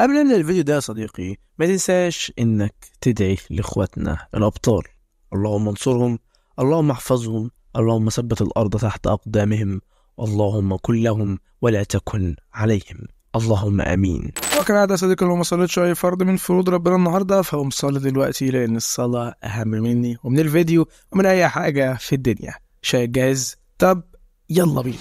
قبل ان الفيديو ده يا صديقي ما تنساش انك تدعي لاخواتنا الابطال اللهم انصرهم اللهم احفظهم اللهم ثبت الارض تحت اقدامهم اللهم كن لهم ولا تكن عليهم اللهم امين وكالعاده يا صديقي اللهم ما صليتش اي فرض من فروض ربنا النهارده فقوم صلي دلوقتي لان الصلاه اهم مني ومن الفيديو ومن اي حاجه في الدنيا شيء جاهز طب يلا بينا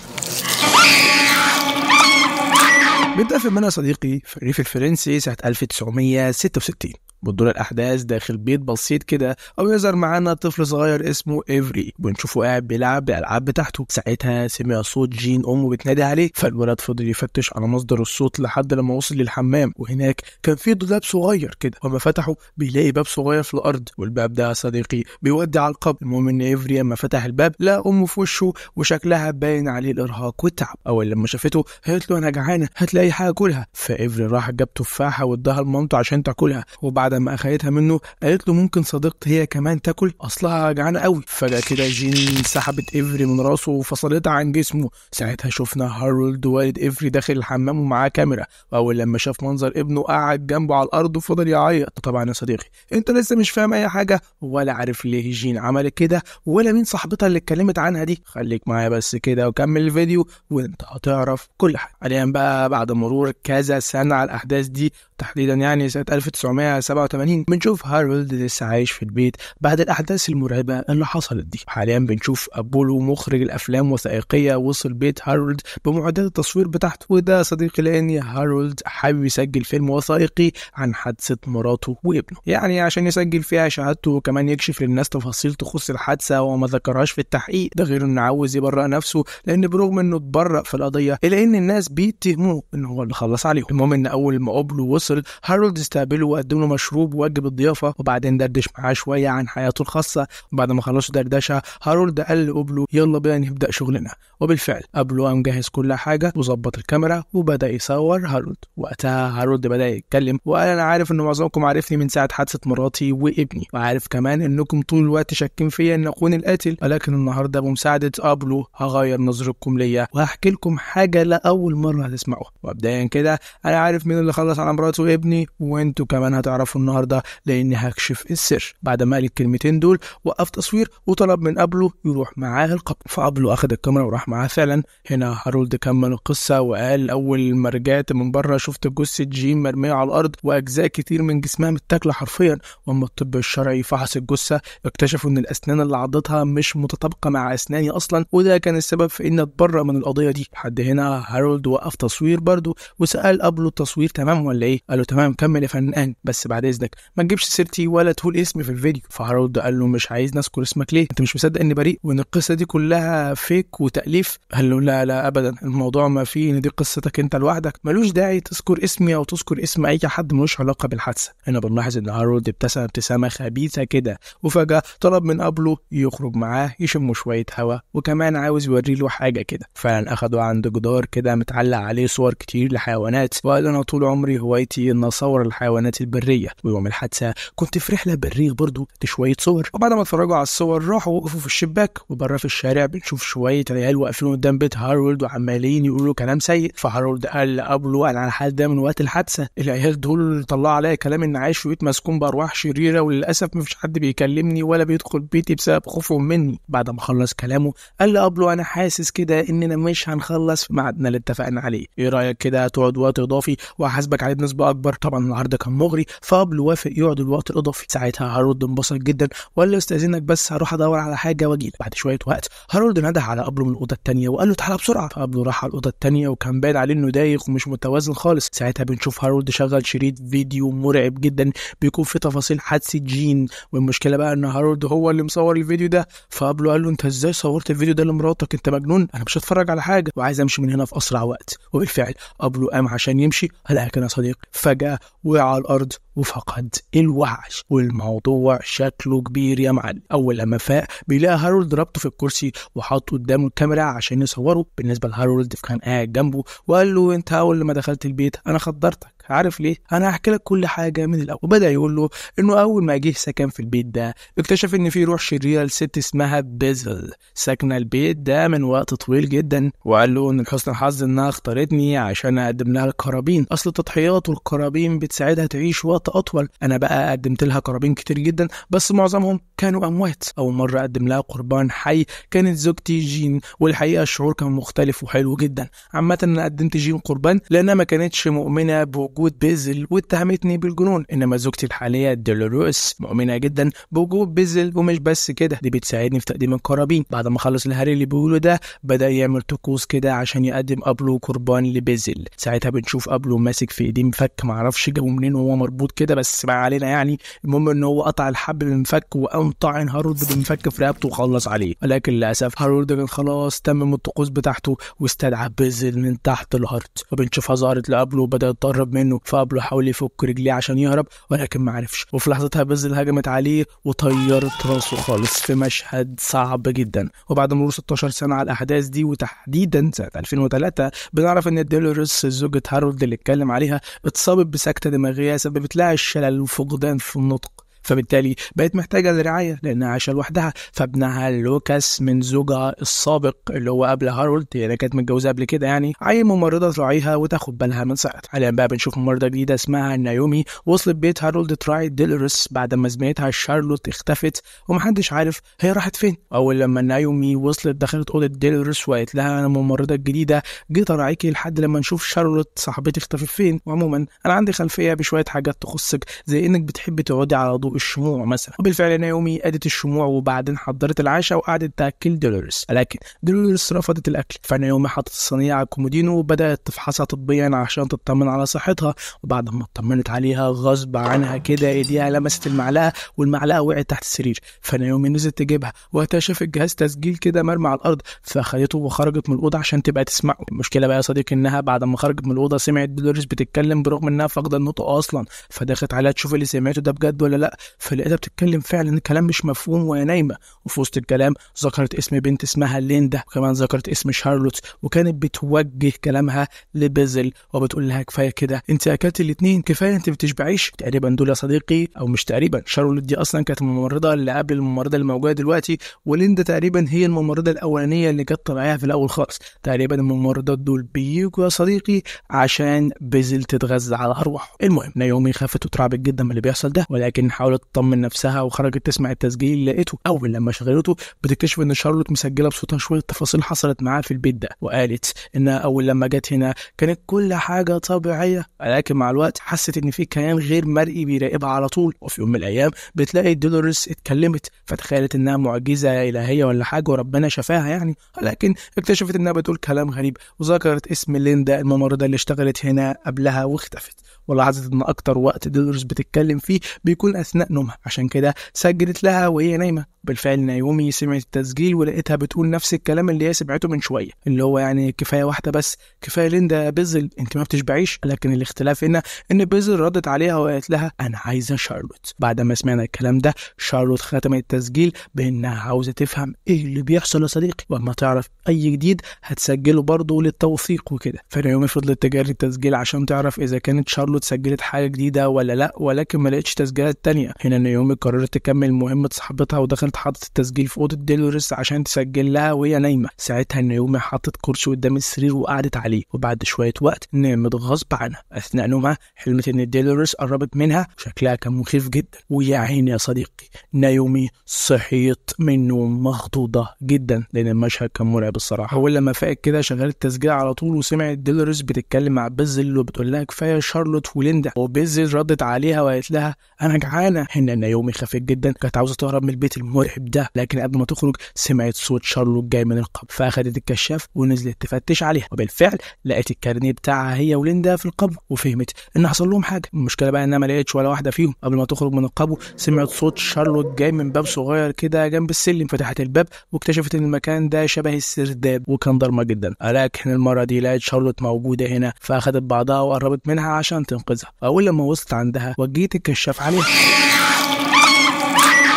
بيبدأ منها يا صديقي في الريف الفرنسي سنة 1966 بتدور الأحداث داخل بيت بسيط كده أو يظهر معانا طفل صغير اسمه إيفري بنشوفه قاعد بيلعب بالألعاب بتاعته ساعتها سمع صوت جين أمه بتنادي عليه فالولد فضل يفتش على مصدر الصوت لحد لما وصل للحمام وهناك كان في دولاب صغير كده وما فتحه بيلاقي باب صغير في الأرض والباب ده يا صديقي بيودي على القبر المهم إن إيفري لما فتح الباب لقى أمه في وشه وشكلها باين عليه الإرهاق والتعب أول لما شافته قالت له أنا جعانة هتلاقي اي حاجه اكلها فافري راح جاب تفاحه واداها لمامته عشان تاكلها وبعد ما اخذتها منه قالت له ممكن صديقتي هي كمان تاكل اصلها جعانه قوي فجاه كده جين سحبت افري من راسه وفصلتها عن جسمه ساعتها شفنا هارولد والد افري داخل الحمام ومعاه كاميرا واول لما شاف منظر ابنه قعد جنبه على الارض وفضل يعيط طبعا يا صديقي انت لسه مش فاهم اي حاجه ولا عارف ليه جين عملت كده ولا مين صاحبتها اللي اتكلمت عنها دي خليك معايا بس كده وكمل الفيديو وانت هتعرف كل حاجه حاليا بقى بعد مرور كذا سنة على الأحداث دي تحديدا يعني سنة 1987 بنشوف هارولد لسه عايش في البيت بعد الأحداث المرعبة اللي حصلت دي حاليا بنشوف أبولو مخرج الأفلام وثائقية وصل بيت هارولد بمعدات التصوير بتاعته وده صديقي لأن هارولد حابب يسجل فيلم وثائقي عن حادثة مراته وابنه يعني عشان يسجل فيها شهادته وكمان يكشف للناس تفاصيل تخص الحادثة وما ذكرهاش في التحقيق ده غير إنه عاوز يبرأ نفسه لأن برغم إنه اتبرأ في القضية إلا إن الناس بيتهموه ان هو اللي خلص عليهم المهم ان اول ما اوبلو وصل هارولد استقبله وقدم له مشروب ووجب الضيافه وبعدين دردش معاه شويه عن حياته الخاصه وبعد ما خلصوا دردشه هارولد قال لاوبلو يلا بينا نبدا شغلنا وبالفعل قبله قام جهز كل حاجه وظبط الكاميرا وبدا يصور هارولد وقتها هارولد بدا يتكلم وقال انا عارف ان معظمكم عارفني من ساعه حادثه مراتي وابني وعارف كمان انكم طول الوقت شاكين فيا ان اكون القاتل ولكن النهارده بمساعده اوبلو هغير نظرتكم ليا وهحكي لكم حاجه لاول مره هتسمعوها مبدئيا كده انا عارف مين اللي خلص على مراته وابني وانتوا كمان هتعرفوا النهارده لاني هكشف السر بعد ما قال الكلمتين دول وقف تصوير وطلب من قبله يروح معاه القبر فقبله اخذ الكاميرا وراح معاه فعلا هنا هارولد كمل القصه وقال اول ما رجعت من بره شفت جثه جين مرميه على الارض واجزاء كتير من جسمها متاكله حرفيا واما الطب الشرعي فحص الجثه اكتشفوا ان الاسنان اللي عضتها مش متطابقه مع اسناني اصلا وده كان السبب في اني اتبرأ من القضيه دي لحد هنا هارولد وقف تصوير برضه برضه وسال ابله التصوير تمام ولا ايه قال له تمام كمل يا فنان بس بعد اذنك ما تجيبش سيرتي ولا تقول اسمي في الفيديو فهارولد قال له مش عايز نذكر اسمك ليه انت مش مصدق اني بريء وان القصه دي كلها فيك وتاليف قال له لا لا ابدا الموضوع ما فيه ان دي قصتك انت لوحدك ملوش داعي تذكر اسمي او تذكر اسم اي حد ملوش علاقه بالحادثه انا بنلاحظ ان هارولد ابتسم ابتسامه خبيثه كده وفجاه طلب من ابله يخرج معاه يشمه شويه هوا وكمان عاوز يوريله حاجه كده فعلا اخده عند جدار كده متعلق عليه صور كتير كتير لحيوانات وقال أنا طول عمري هوايتي إن أصور الحيوانات البرية ويوم الحادثة كنت في رحلة برية برضو شوية صور وبعد ما اتفرجوا على الصور راحوا وقفوا في الشباك وبره في الشارع بنشوف شوية عيال واقفين قدام بيت هارولد وعمالين يقولوا كلام سيء فهارولد قال لأبلو أنا على الحال ده من وقت الحادثة العيال دول طلعوا عليا كلام إن عايش في بيت مسكون بأرواح شريرة وللأسف مفيش حد بيكلمني ولا بيدخل بيتي بسبب خوفهم مني بعد ما خلص كلامه قال لأبلو أنا حاسس كده إننا مش هنخلص في معدنا اللي اتفقنا عليه إيه رأيك كده تقعد وقت اضافي وهحاسبك عليه بنسبه اكبر طبعا العرض كان مغري فابل وافق يقعد الوقت الاضافي ساعتها هارولد انبسط جدا وقال له استاذنك بس هروح ادور على حاجه واجي بعد شويه وقت هارولد نده على قبله من الاوضه الثانيه وقال له تعالى بسرعه فابله راح على الاوضه الثانيه وكان باين عليه انه دايخ ومش متوازن خالص ساعتها بنشوف هارولد شغل شريط فيديو مرعب جدا بيكون فيه تفاصيل حادثه جين والمشكله بقى ان هارولد هو اللي مصور الفيديو ده فقبله قال له انت ازاي صورت الفيديو ده لمراتك انت مجنون انا مش هتفرج على حاجه وعايز امشي من هنا في اسرع وقت وبالفعل قبله قام عشان يمشي لقى كان صديق فجاه وقع على الارض وفقد الوعي والموضوع شكله كبير يا معلم اول لما فاق بيلاقي هارولد ربطه في الكرسي وحاطه قدامه الكاميرا عشان يصوره بالنسبه لهارولد كان قاعد جنبه وقال له انت اول لما دخلت البيت انا خدرتك عارف ليه انا هحكي لك كل حاجه من الاول وبدا يقول له انه اول ما جه سكن في البيت ده اكتشف ان في روح شريره لست اسمها بيزل ساكنه البيت ده من وقت طويل جدا وقال له ان لحسن الحظ انها اختارتني عشان اقدم لها الكرابين اصل التضحيات والكرابين بتساعدها تعيش وقت اطول انا بقى قدمت لها قرابين كتير جدا بس معظمهم كانوا اموات اول مره اقدم لها قربان حي كانت زوجتي جين والحقيقه الشعور كان مختلف وحلو جدا عامه انا قدمت جين قربان لانها ما كانتش مؤمنه بوجود بيزل واتهمتني بالجنون انما زوجتي الحاليه ديلوروس مؤمنه جدا بوجود بيزل ومش بس كده دي بتساعدني في تقديم القرابين بعد ما خلص الهري اللي بيقوله ده بدا يعمل طقوس كده عشان يقدم ابلو قربان لبيزل ساعتها بنشوف ابلو ماسك في ايديه مفك معرفش جابه منين وهو مربوط كده بس ما علينا يعني المهم ان هو قطع الحبل المفك وقام طاعن هارولد بالمفك في رقبته وخلص عليه ولكن للاسف هارولد كان خلاص تمم الطقوس بتاعته واستدعى بيزل من تحت الهارت فبنشوف ظهرت لابلو وبدا يتقرب منه فابلو حاول يفك رجليه عشان يهرب ولكن ما عرفش وفي لحظتها بيزل هجمت عليه وطيرت راسه خالص في مشهد صعب جدا وبعد مرور 16 سنه على الاحداث دي وتحديدا سنه 2003 بنعرف ان ديلوريس زوجة هارولد اللي اتكلم عليها اتصابت بسكته دماغيه سببت لا الشلل وفقدان في النطق فبالتالي بقت محتاجة لرعاية لأنها عايشة لوحدها فابنها لوكاس من زوجها السابق اللي هو قبل هارولد هي يعني كانت متجوزة قبل كده يعني عين ممرضة تراعيها وتاخد بالها من صحتها حاليا بقى بنشوف ممرضة جديدة اسمها نايومي وصلت بيت هارولد تراعي ديلرس بعد ما زميلتها شارلوت اختفت ومحدش عارف هي راحت فين أول لما نايومي وصلت دخلت أوضة ديلرس وقالت لها أنا الممرضة الجديدة جيت أراعيكي لحد لما نشوف شارلوت صاحبتي اختفت فين وعموما أنا عندي خلفية بشوية حاجات تخصك زي إنك بتحبي تقعدي على ضوء الشموع مثلا وبالفعل انا يومي ادت الشموع وبعدين حضرت العشاء وقعدت تاكل دولوريس لكن دولوريس رفضت الاكل فانا يومي حطت الصينيه على الكومودينو وبدات تفحصها طبيا عشان تطمن على صحتها وبعد ما اطمنت عليها غصب عنها كده ايديها لمست المعلقه والمعلقه وقعت تحت السرير فانا يومي نزلت تجيبها وقتها الجهاز جهاز تسجيل كده مرمى على الارض فاخدته وخرجت من الاوضه عشان تبقى تسمعه المشكله بقى يا صديقي انها بعد ما خرجت من الاوضه سمعت دولوريس بتتكلم برغم انها فاقده النطق اصلا فدخلت عليها تشوف اللي سمعته ده بجد ولا لا فلقيتها بتتكلم فعلا كلام مش مفهوم وهي نايمه وفي وسط الكلام ذكرت اسم بنت اسمها ليندا وكمان ذكرت اسم شارلوت وكانت بتوجه كلامها لبيزل وبتقول لها كفايه كده انت اكلت الاثنين كفايه انت بتشبعيش تقريبا دول يا صديقي او مش تقريبا شارلوت دي اصلا كانت الممرضه اللي قبل الممرضه اللي موجوده دلوقتي وليندا تقريبا هي الممرضه الاولانيه اللي كانت معاها في الاول خالص تقريبا الممرضات دول بيجوا يا صديقي عشان بيزل تتغذى على ارواحه المهم نايومي خافت وترعبت جدا من اللي بيحصل ده ولكن حاولت حاولت تطمن نفسها وخرجت تسمع التسجيل لقيته اول لما شغلته بتكتشف ان شارلوت مسجله بصوتها شويه تفاصيل حصلت معاه في البيت ده وقالت انها اول لما جت هنا كانت كل حاجه طبيعيه ولكن مع الوقت حست ان في كيان غير مرئي بيراقبها على طول وفي يوم من الايام بتلاقي دولوريس اتكلمت فتخيلت انها معجزه الهيه ولا حاجه وربنا شفاها يعني ولكن اكتشفت انها بتقول كلام غريب وذكرت اسم ليندا الممرضه اللي اشتغلت هنا قبلها واختفت ولاحظت ان اكتر وقت دولوريس بتتكلم فيه بيكون اثناء أثناء نومها عشان كده سجلت لها وهي نايمة بالفعل نايومي سمعت التسجيل ولقيتها بتقول نفس الكلام اللي هي سمعته من شوية اللي هو يعني كفاية واحدة بس كفاية ليندا بيزل أنت ما بتشبعيش لكن الاختلاف هنا إن بيزل ردت عليها وقالت لها أنا عايزة شارلوت بعد ما سمعنا الكلام ده شارلوت ختمت التسجيل بإنها عاوزة تفهم إيه اللي بيحصل يا صديقي وأما تعرف أي جديد هتسجله برضه للتوثيق وكده فنايومي فضلت تجاري التسجيل عشان تعرف إذا كانت شارلوت سجلت حاجة جديدة ولا لأ ولكن ما لقيتش تسجيلات تانية هنا نيومي قررت تكمل مهمه صاحبتها ودخلت حاطه التسجيل في اوضه ديلوريس عشان تسجل لها وهي نايمه ساعتها نيومي حطت كرسي قدام السرير وقعدت عليه وبعد شويه وقت نامت غصب عنها اثناء نومها حلمت ان ديلوريس قربت منها وشكلها كان مخيف جدا ويا عيني يا صديقي نايومي صحيت من نوم مخضوضه جدا لان المشهد كان مرعب الصراحه اول لما فاقت كده شغلت التسجيل على طول وسمعت ديلوريس بتتكلم مع بيزل وبتقول لها كفايه شارلوت وليندا وبيزل ردت عليها وقالت لها انا جعانه هنا حين ان يومي خفيف جدا كانت عاوزه تهرب من البيت المرعب ده لكن قبل ما تخرج سمعت صوت شارلوك جاي من القبر فاخدت الكشاف ونزلت تفتش عليها وبالفعل لقت الكارنيه بتاعها هي وليندا في القبر وفهمت ان حصل لهم حاجه المشكله بقى انها ما لقيتش ولا واحده فيهم قبل ما تخرج من القبر سمعت صوت شارلوت جاي من باب صغير كده جنب السلم فتحت الباب واكتشفت ان المكان ده شبه السرداب وكان ضلمه جدا لكن المره دي لقت شارلوت موجوده هنا فاخدت بعضها وقربت منها عشان تنقذها اول لما وصلت عندها وجيت الكشاف عليها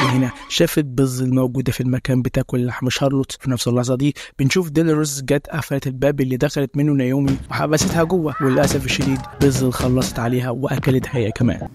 هنا شافت بز الموجوده في المكان بتاكل لحم شارلوت في نفس اللحظه دي بنشوف ديلروز جت قفلت الباب اللي دخلت منه نيومي وحبستها جوه وللاسف الشديد بز خلصت عليها وأكلت هي كمان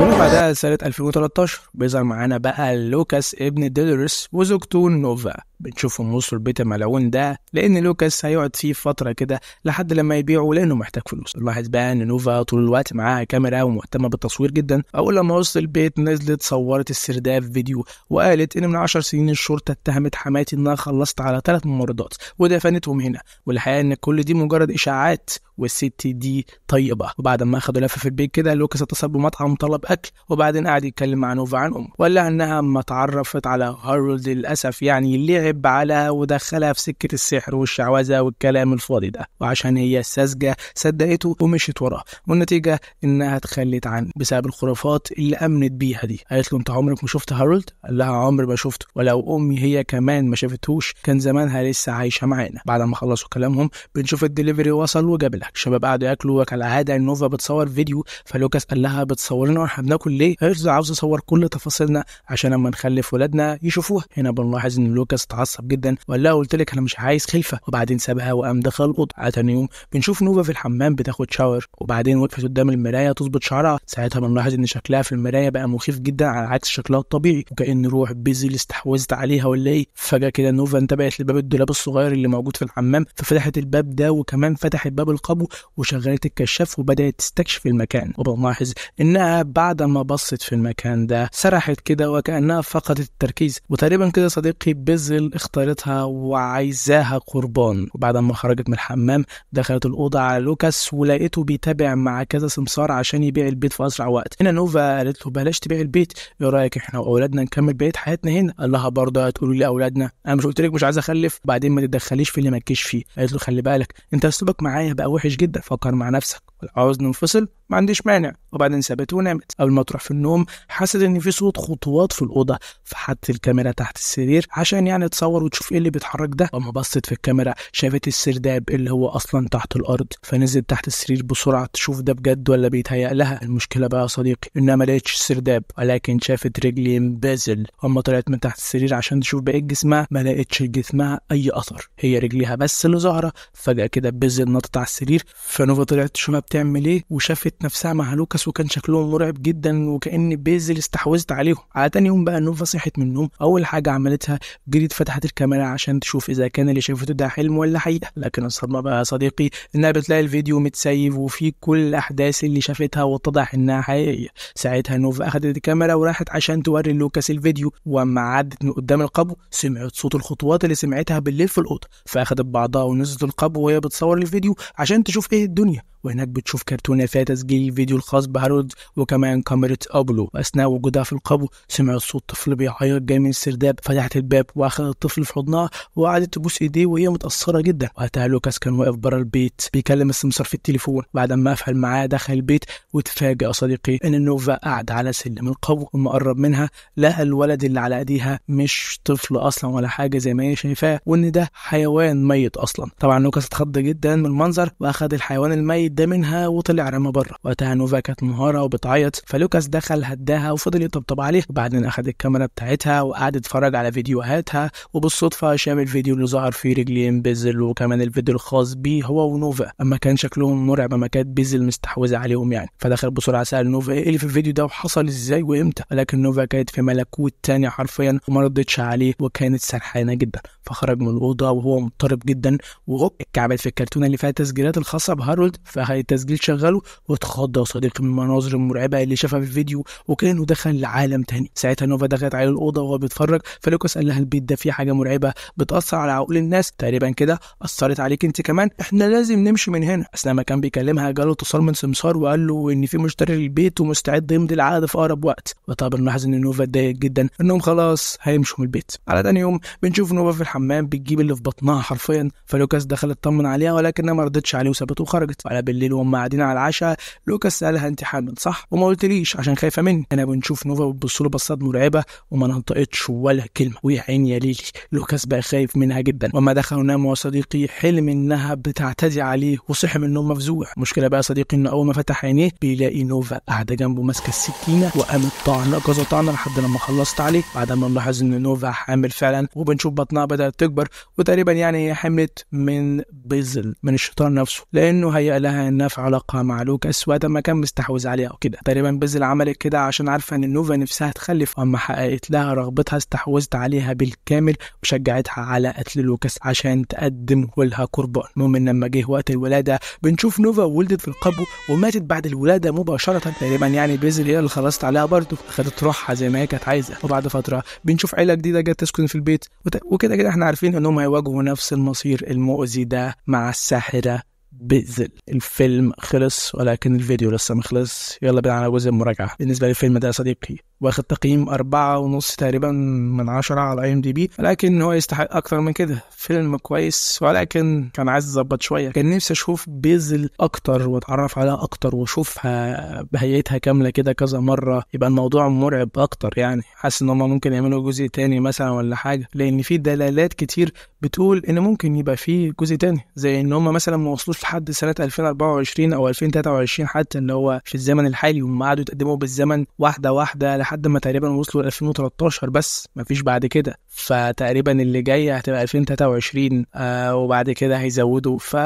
من بعدها سنة 2013 بيظهر معانا بقى لوكاس ابن ديلوريس وزوجته نوفا بنشوفهم وصلوا البيت ملعون ده لان لوكاس هيقعد فيه فتره كده لحد لما يبيعه لانه محتاج فلوس نلاحظ بقى ان نوفا طول الوقت معاها كاميرا ومهتمه بالتصوير جدا اول لما وصل البيت نزلت صورت السرداب فيديو وقالت ان من 10 سنين الشرطه اتهمت حماتي انها خلصت على ثلاث ممرضات ودفنتهم هنا والحقيقه ان كل دي مجرد اشاعات والست دي طيبه وبعد ما اخدوا لفه في البيت كده لوكاس اتصل بمطعم طلب اكل وبعدين قعد يتكلم مع نوفا عن امه وقال لها انها ما اتعرفت على هارولد للاسف يعني اللي صعب على ودخلها في سكة السحر والشعوذة والكلام الفاضي ده وعشان هي ساذجة صدقته ومشيت وراه والنتيجة إنها اتخلت عنه بسبب الخرافات اللي أمنت بيها دي قالت له أنت عمرك ما شفت هارولد؟ قال لها عمري ما شفته ولو أمي هي كمان ما شافتهوش كان زمانها لسه عايشة معانا بعد ما خلصوا كلامهم بنشوف الدليفري وصل وجاب لها الشباب قعدوا ياكلوا وكالعادة النوفا بتصور فيديو فلوكاس قال لها بتصور لنا واحنا بناكل ليه؟ قالت له عاوز اصور كل تفاصيلنا عشان أما نخلف ولادنا يشوفوها هنا بنلاحظ ان لوكاس متعصب جدا ولا قلت لك انا مش عايز خلفه وبعدين سابها وقام دخل اوضه تاني يوم بنشوف نوفا في الحمام بتاخد شاور وبعدين وقفت قدام المرايه تظبط شعرها ساعتها بنلاحظ ان شكلها في المرايه بقى مخيف جدا على عكس شكلها الطبيعي وكأن روح بيزل استحوذت عليها ولا ايه فجاه كده نوفا انتبهت لباب الدولاب الصغير اللي موجود في الحمام ففتحت الباب ده وكمان فتحت باب القبو وشغلت الكشاف وبدات تستكشف المكان وبنلاحظ انها بعد ما بصت في المكان ده سرحت كده وكانها فقدت التركيز وتقريبا كده صديقي بيزل الراجل اختارتها وعايزاها قربان وبعد ما خرجت من الحمام دخلت الأوضة على لوكاس ولقيته بيتابع مع كذا سمسار عشان يبيع البيت في أسرع وقت هنا نوفا قالت له بلاش تبيع البيت إيه رأيك إحنا وأولادنا نكمل بقية حياتنا هنا قال لها برضه هتقولوا لي أولادنا أنا مش قلت لك مش عايز أخلف بعدين ما تتدخليش في اللي مالكيش فيه قالت له خلي بالك أنت أسلوبك معايا بقى وحش جدا فكر مع نفسك عاوز ننفصل ما عنديش مانع وبعدين سابته ونامت قبل ما تروح في النوم حست ان في صوت خطوات في الاوضه فحطت الكاميرا تحت السرير عشان يعني تصور وتشوف ايه اللي بيتحرك ده اما بصت في الكاميرا شافت السرداب اللي هو اصلا تحت الارض فنزلت تحت السرير بسرعه تشوف ده بجد ولا بيتهيأ لها المشكله بقى يا صديقي انها ما لقتش السرداب ولكن شافت رجلي بازل اما طلعت من تحت السرير عشان تشوف بقيه جسمها ما لقتش جسمها اي اثر هي رجليها بس اللي ظاهره فجاه كده بزل نطت على السرير فنوفا طلعت تشوفها بتعمل ايه وشافت الفايت نفسها مع لوكاس وكان شكلهم مرعب جدا وكأن بيزل استحوذت عليهم على تاني يوم بقى نوفا صحت من النوم اول حاجه عملتها جريت فتحت الكاميرا عشان تشوف اذا كان اللي شافته ده حلم ولا حقيقه لكن الصدمه بقى يا صديقي انها بتلاقي الفيديو متسيف وفيه كل الاحداث اللي شافتها واتضح انها حقيقيه ساعتها نوفا اخذت الكاميرا وراحت عشان توري لوكاس الفيديو واما عدت من قدام القبو سمعت صوت الخطوات اللي سمعتها بالليل في الاوضه فاخدت بعضها ونزلت القبو وهي بتصور الفيديو عشان تشوف ايه الدنيا وهناك بتشوف كرتونة فيها تسجيل الفيديو الخاص بهارولد وكمان كاميرا أبلو وأثناء وجودها في القبو سمعت صوت طفل بيعيط جاي من السرداب فتحت الباب وأخذت الطفل في حضنها وقعدت تبوس إيديه وهي متأثرة جدا وقتها لوكاس كان واقف بره البيت بيكلم السمسار في التليفون بعد ما قفل معاه دخل البيت وتفاجأ صديقي إن نوفا قاعدة على سلم القبو ومقرب قرب منها لقى الولد اللي على إيديها مش طفل أصلا ولا حاجة زي ما هي شايفاه وإن ده حيوان ميت أصلا طبعا لوكاس اتخض جدا من المنظر وأخذ الحيوان الميت عدة منها وطلع رمى بره وقتها نوفا كانت منهارة وبتعيط فلوكاس دخل هداها وفضل يطبطب عليها وبعدين أخد الكاميرا بتاعتها وقعد يتفرج على فيديوهاتها وبالصدفة شام الفيديو اللي ظهر فيه رجلين بيزل وكمان الفيديو الخاص بيه هو ونوفا أما كان شكلهم مرعب أما كانت بيزل مستحوذة عليهم يعني فدخل بسرعة سأل نوفا إيه اللي في الفيديو ده وحصل إزاي وإمتى ولكن نوفا كانت في ملكوت تاني حرفيا وما ردتش عليه وكانت سرحانة جدا فخرج من الأوضة وهو مضطرب جدا وهو اتكعبت في الكرتونة اللي فيها التسجيلات الخاصة بهارولد ف بقى التسجيل شغله واتخض يا صديقي من المناظر المرعبه اللي شافها في الفيديو وكانه دخل لعالم تاني ساعتها نوفا دخلت على الاوضه وهو بيتفرج فلوكاس قال لها البيت ده فيه حاجه مرعبه بتاثر على عقول الناس تقريبا كده اثرت عليك انت كمان احنا لازم نمشي من هنا اثناء ما كان بيكلمها جاله اتصال من سمسار وقال له ان في مشتري للبيت ومستعد يمضي العقد في اقرب وقت وطبعا لاحظ ان نوفا اتضايقت جدا انهم خلاص هيمشوا من البيت على تاني يوم بنشوف نوفا في الحمام بتجيب اللي في بطنها حرفيا فلوكاس دخل اطمن عليها ولكنها ما ردتش عليه وسابته وخرجت وعلى بالليل وهم قاعدين على العشاء لوكاس سالها انت حامل صح وما قلتليش عشان خايفه مني انا بنشوف نوفا بتبص له بصات مرعبه وما نطقتش ولا كلمه ويا عيني يا ليلي لوكاس بقى خايف منها جدا وما دخل نام صديقي حلم انها بتعتدي عليه وصحي من النوم مفزوع المشكله بقى صديقي انه اول ما فتح عينيه بيلاقي نوفا قاعده جنبه ماسكه السكينه وقامت طعنه كذا طعنه لحد لما خلصت عليه بعد ما نلاحظ ان نوفا حامل فعلا وبنشوف بطنها بدات تكبر وتقريبا يعني هي حملت من بيزل من الشيطان نفسه لانه هيأ لها لها انها في علاقه مع لوكاس وقت ما كان مستحوذ عليها وكده تقريبا بيزل عملت كده عشان عارفه ان نوفا نفسها تخلف اما حققت لها رغبتها استحوذت عليها بالكامل وشجعتها على قتل لوكاس عشان تقدم لها قربان المهم ان لما جه وقت الولاده بنشوف نوفا ولدت في القبو وماتت بعد الولاده مباشره تقريبا يعني بيزل هي اللي خلصت عليها برضه خدت روحها زي ما هي كانت عايزه وبعد فتره بنشوف عيله جديده جت تسكن في البيت وكده كده احنا عارفين انهم هيواجهوا نفس المصير المؤذي ده مع الساحره بذل الفيلم خلص ولكن الفيديو لسه مخلص يلا بينا على جزء المراجعه بالنسبه للفيلم ده يا صديقي واخد تقييم أربعة ونص تقريبا من عشرة على اي ام دي بي ولكن هو يستحق أكتر من كده فيلم كويس ولكن كان عايز يظبط شوية كان نفسي أشوف بيزل أكتر وأتعرف عليها أكتر وأشوفها بهيئتها كاملة كده كذا مرة يبقى الموضوع مرعب أكتر يعني حاسس إن هما ممكن يعملوا جزء تاني مثلا ولا حاجة لأن في دلالات كتير بتقول إن ممكن يبقى في جزء تاني زي إن هما مثلا ما وصلوش لحد سنة 2024 أو 2023 حتى إن هو في الزمن الحالي وما قعدوا يتقدموا بالزمن واحدة واحدة لحد لحد ما تقريبا وصلوا ل 2013 بس مفيش بعد كده فتقريبا اللي جاي هتبقى 2023 آه وبعد كده هيزودوا ف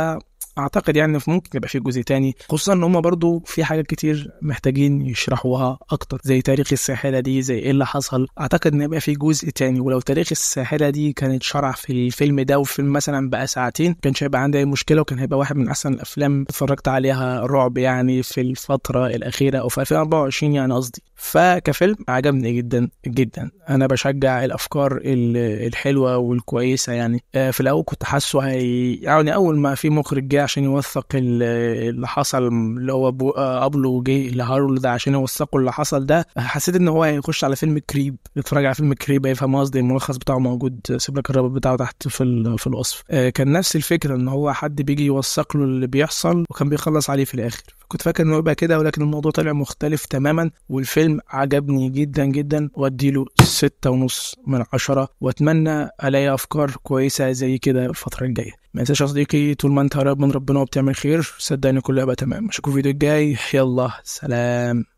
اعتقد يعني في ممكن يبقى في جزء تاني خصوصا ان هم برضو في حاجات كتير محتاجين يشرحوها اكتر زي تاريخ الساحله دي زي ايه اللي حصل اعتقد ان يبقى في جزء تاني ولو تاريخ الساحله دي كانت شرح في الفيلم ده وفيلم مثلا بقى ساعتين كانش هيبقى عندي اي مشكله وكان هيبقى واحد من احسن الافلام اتفرجت عليها رعب يعني في الفتره الاخيره او في 2024 يعني قصدي فكفيلم عجبني جدا جدا انا بشجع الافكار الحلوه والكويسه يعني آه، في الاول كنت حاسه هي يعني اول ما في مخرج جه عشان يوثق اللي حصل اللي هو قبله آه، جه لهارولد عشان يوثقوا اللي حصل ده حسيت ان هو هيخش على فيلم كريب يتفرج على فيلم كريب هيفهم قصدي الملخص بتاعه موجود سيب لك الرابط بتاعه تحت في في الوصف آه، كان نفس الفكره ان هو حد بيجي يوثق له اللي بيحصل وكان بيخلص عليه في الاخر كنت فاكر انه يبقى كده ولكن الموضوع طلع مختلف تماما والفيلم عجبني جدا جدا واديله ستة ونص من عشرة واتمنى الاقي افكار كويسة زي كده الفترة الجاية ما تنساش يا صديقي طول ما انت قريب من ربنا وبتعمل خير صدقني كله هيبقى تمام اشوفكم الفيديو الجاي يلا سلام